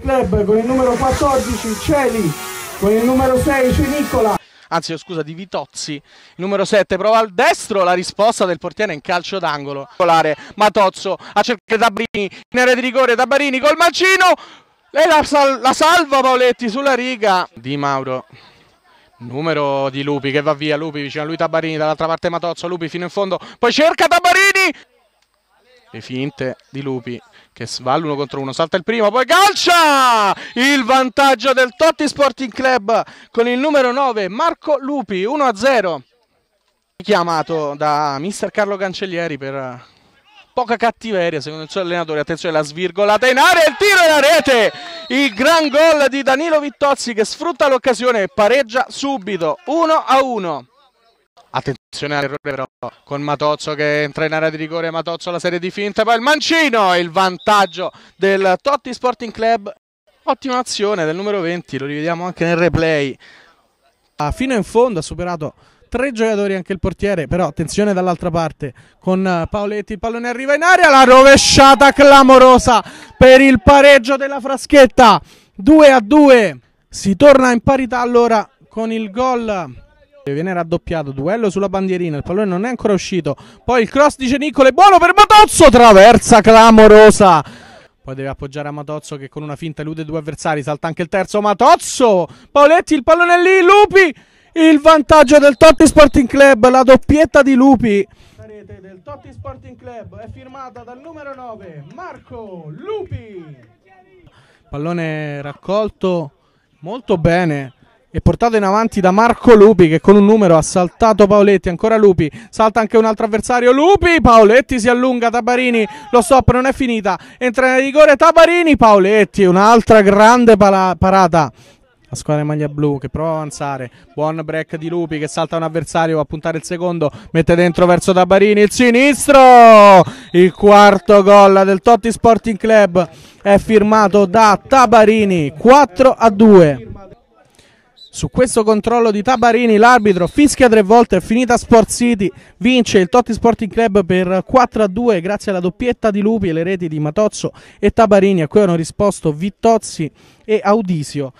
Club con il numero 14 Celi, con il numero 6 Cenicola. Anzi, oh, scusa, di Vitozzi, numero 7, prova al destro, la risposta del portiere in calcio d'angolo. Matozzo a cercare Tabrini, in area di rigore Tabarini col mancino e la, sal la salva Paoletti sulla riga di Mauro. Numero di Lupi che va via, Lupi vicino a lui Tabarini, dall'altra parte Matozzo, Lupi fino in fondo, poi cerca Tabarini! le finte di Lupi che va uno contro uno, salta il primo, poi calcia! Il vantaggio del Totti Sporting Club con il numero 9 Marco Lupi, 1-0. Chiamato da mister Carlo Cancellieri per poca cattiveria secondo il suo allenatore, attenzione la svirgolata in area, il tiro e la rete! Il gran gol di Danilo Vittozzi che sfrutta l'occasione e pareggia subito, 1-1. Attenzione errore però con Matozzo che entra in area di rigore Matozzo la serie di finte poi il mancino il vantaggio del Totti Sporting Club ottima azione del numero 20 lo rivediamo anche nel replay ah, fino in fondo ha superato tre giocatori anche il portiere però attenzione dall'altra parte con eh, Paoletti il pallone arriva in aria la rovesciata clamorosa per il pareggio della Fraschetta 2 a 2 si torna in parità allora con il gol Viene raddoppiato, duello sulla bandierina, il pallone non è ancora uscito. Poi il cross di Cenicolo buono per Matozzo, traversa clamorosa. Poi deve appoggiare a Matozzo che con una finta elude due avversari, salta anche il terzo Matozzo. Paoletti, il pallone è lì, Lupi. Il vantaggio del Totti Sporting Club, la doppietta di Lupi. La rete del Totti Sporting Club è firmata dal numero 9, Marco Lupi. Pallone raccolto molto bene e portato in avanti da Marco Lupi che con un numero ha saltato Paoletti, ancora Lupi, salta anche un altro avversario, Lupi, Paoletti si allunga, Tabarini, lo stop non è finita, entra nel rigore Tabarini, Paoletti, un'altra grande parata. La squadra in maglia blu che prova ad avanzare. Buon break di Lupi che salta un avversario, va a puntare il secondo, mette dentro verso Tabarini il sinistro. Il quarto gol del Totti Sporting Club è firmato da Tabarini 4 a 2. Su questo controllo di Tabarini l'arbitro fischia tre volte, è finita Sport City, vince il Totti Sporting Club per 4-2 grazie alla doppietta di Lupi e le reti di Matozzo e Tabarini a cui hanno risposto Vittozzi e Audisio.